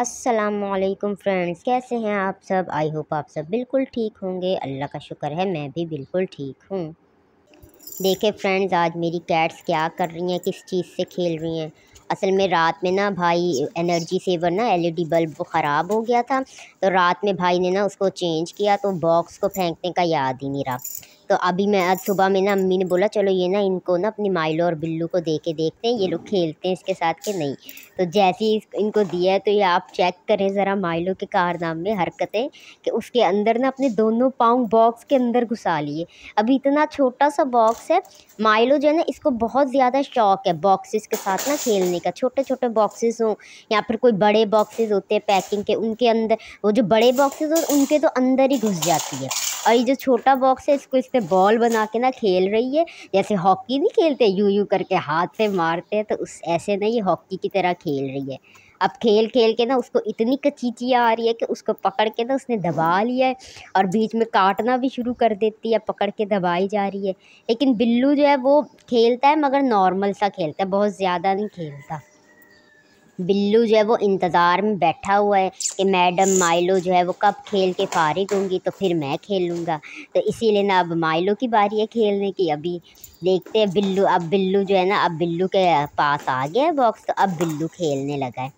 Aslam friends कैसे हैं आप सब आई होप आप सब बिल्कुल ठीक होंगे अल्लाह का शुक्र है मैं भी बिल्कुल ठीक हूँ देखे फ्रेंड्स आज मेरी कैट्स क्या कर रही हैं किस चीज़ से खेल रही हैं असल में रात में ना भाई एनर्जी सेवर ना एलईडी बल्ब ख़राब हो गया था तो रात में भाई ने ना उसको चेंज किया तो बॉक्स को फेंकने का याद ही नहीं रहा तो अभी मैं आज सुबह में ना अम्मी ने बोला चलो ये ना इनको ना अपनी माइलो और बिल्लू को दे के देखते हैं ये लोग खेलते हैं इसके साथ के नहीं तो जैसे ही इनको दिया है तो ये आप चेक करें ज़रा माइलो के कारनाम में हरकतें कि उसके अंदर ना अपने दोनों पाँव बॉक्स के अंदर घुसा लिए अभी इतना छोटा सा बॉक्स है माइलो जो है ना इसको बहुत ज़्यादा शौक है बॉक्सेस के साथ ना खेलने का छोटे छोटे बॉक्सेस हों या फिर कोई बड़े बॉक्सेस होते हैं पैकिंग के उनके अंदर वो जो बड़े बॉक्सेस हो उनके तो अंदर ही घुस जाती है और ये जो छोटा बॉक्स है इसको इस पे बॉल बना के ना खेल रही है जैसे हॉकी नहीं खेलते यू यू करके हाथ से मारते हैं तो उस ऐसे ना ये हॉकी की तरह खेल रही है अब खेल खेल के ना उसको इतनी कचीचियाँ आ रही है कि उसको पकड़ के ना उसने दबा लिया है और बीच में काटना भी शुरू कर देती है पकड़ के दबाई जा रही है लेकिन बिल्लू जो है वो खेलता है मगर नॉर्मल सा खेलता है बहुत ज़्यादा नहीं खेलता बिल्लू जो है वो इंतज़ार में बैठा हुआ है कि मैडम माइलो जो है वो कब खेल के फारिग होंगी तो फिर मैं खेलूँगा तो इसीलिए ना अब माइलो की बारी है खेलने की अभी देखते हैं बिल्लू अब बिल्लू जो है ना अब बिल्लू के पास आ गया है बॉक्स तो अब बिल्लू खेलने लगा है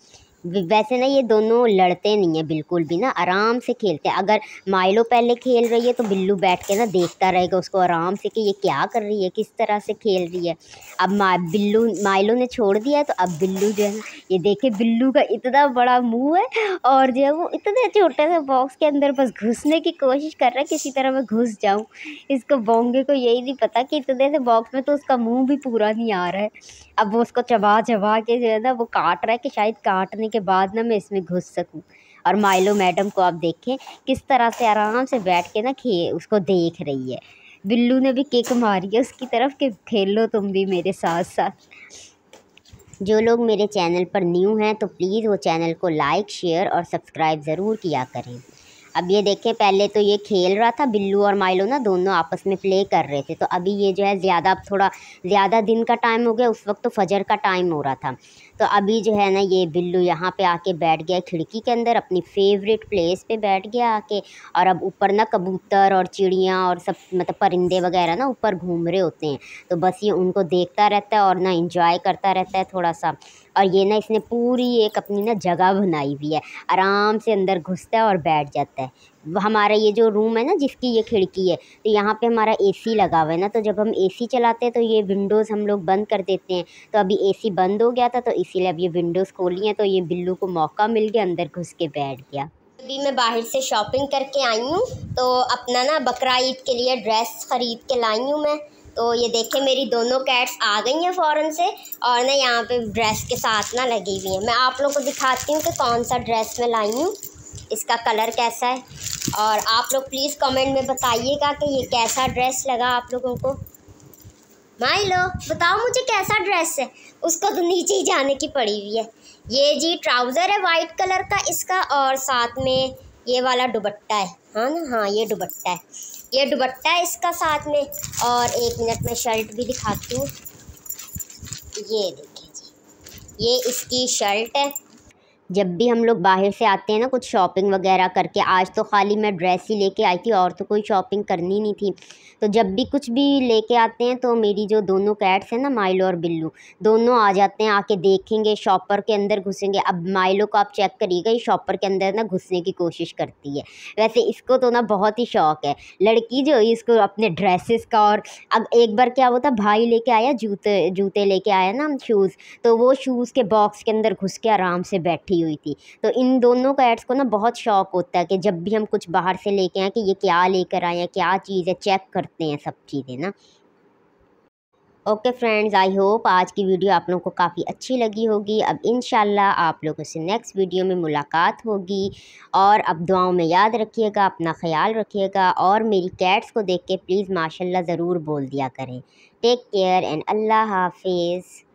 वैसे ना ये दोनों लड़ते नहीं हैं बिल्कुल भी ना आराम से खेलते हैं अगर माइलो पहले खेल रही है तो बिल्लू बैठ के ना देखता रहेगा उसको आराम से कि ये क्या कर रही है किस तरह से खेल रही है अब मा बिल्लू माइलो ने छोड़ दिया है तो अब बिल्लू जो है ना ये देखे बिल्लू का इतना बड़ा मुँह है और जो है वो इतने छोटे से बॉक्स के अंदर बस घुसने की कोशिश कर रहा है किसी तरह मैं घुस जाऊँ इसको बोंगे को यही नहीं पता कि इतने से बॉक्स में तो उसका मुँह भी पूरा नहीं आ रहा है अब वो उसको चबा चबा के जो है ना वो काट रहा है कि शायद काट नहीं करने के बाद ना मैं इसमें घुस सकूँ और माइलो मैडम को आप देखें किस तरह से आराम से बैठ के ना खे उसको देख रही है बिल्लू ने भी किक मारी है उसकी तरफ कि खेलो तुम भी मेरे साथ साथ जो लोग मेरे चैनल पर न्यू हैं तो प्लीज़ वो चैनल को लाइक शेयर और सब्सक्राइब ज़रूर किया करें अब ये देखें पहले तो ये खेल रहा था बिल्लू और माइलो ना दोनों आपस में प्ले कर रहे थे तो अभी ये जो है ज़्यादा अब थोड़ा ज़्यादा दिन का टाइम हो गया उस वक्त तो फजर का टाइम हो रहा था तो अभी जो है ना ये बिल्लू यहाँ पे आके बैठ गया खिड़की के अंदर अपनी फेवरेट प्लेस पे बैठ गया आके और अब ऊपर ना कबूतर और चिड़िया और सब मतलब परिंदे वगैरह ना ऊपर घूम रहे होते हैं तो बस ये उनको देखता रहता है और ना इंजॉय करता रहता है थोड़ा सा और ये ना इसने पूरी एक अपनी ना जगह बनाई हुई है आराम से अंदर घुसता है और बैठ जाता है हमारा ये जो रूम है ना जिसकी ये खिड़की है तो यहाँ पे हमारा एसी लगा हुआ है ना तो जब हम एसी चलाते हैं तो ये विंडोज़ हम लोग बंद कर देते हैं तो अभी एसी बंद हो गया था तो इसीलिए अब ये विंडोज़ खोली हैं तो ये बिल्लू को मौका मिल गया अंदर घुस के बैठ गया अभी मैं बाहर से शॉपिंग करके आई हूँ तो अपना ना बकरा ईद के लिए ड्रेस ख़रीद के लाई हूँ मैं तो ये देखें मेरी दोनों कैट्स आ गई हैं फ़ौरन से और ना यहाँ पे ड्रेस के साथ ना लगी हुई हैं मैं आप लोग को दिखाती हूँ कि कौन सा ड्रेस मैं लाई हूँ इसका कलर कैसा है और आप लोग प्लीज़ कमेंट में बताइएगा कि ये कैसा ड्रेस लगा आप लोगों को माई लो बताओ मुझे कैसा ड्रेस है उसको तो नीचे ही जाने की पड़ी हुई है ये जी ट्राउज़र है वाइट कलर का इसका और साथ में ये वाला दुबट्टा है हाँ ना हाँ ये दुबट्टा है ये दुबट्टा है इसका साथ में और एक मिनट में शर्ट भी दिखाती हूँ ये देखिए जी ये इसकी शर्ट है जब भी हम लोग बाहर से आते हैं ना कुछ शॉपिंग वगैरह करके आज तो खाली मैं ड्रेस ही लेके आई थी और तो कोई शॉपिंग करनी नहीं थी तो जब भी कुछ भी लेके आते हैं तो मेरी जो दोनों कैट्स हैं ना माइलो और बिल्लू दोनों आ जाते हैं आके देखेंगे शॉपर के अंदर घुसेंगे अब माइलो को आप चेक करिएगा ये शॉपर के अंदर ना घुसने की कोशिश करती है वैसे इसको तो ना बहुत ही शौक है लड़की जो इसको अपने ड्रेसेस का और अब एक बार क्या होता भाई लेके आया जूते जूते लेके आया ना शूज़ तो वो शूज़ के बॉक्स के अंदर घुस के आराम से बैठी हुई थी तो इन दोनों कैट्स को ना बहुत शौक होता है कि जब भी हम कुछ बाहर से लेके आए कि ये क्या लेकर आए हैं क्या चीज़ है चेक कर करते हैं सब चीज़ें ना ओके फ्रेंड्स आई होप आज की वीडियो आप लोगों को काफ़ी अच्छी लगी होगी अब इन आप लोगों से नेक्स्ट वीडियो में मुलाकात होगी और अब दुआओं में याद रखिएगा अपना ख्याल रखिएगा और मेरी कैट्स को देख के प्लीज़ माशाल्लाह ज़रूर बोल दिया करें टेक केयर एंड अल्लाह हाफिज़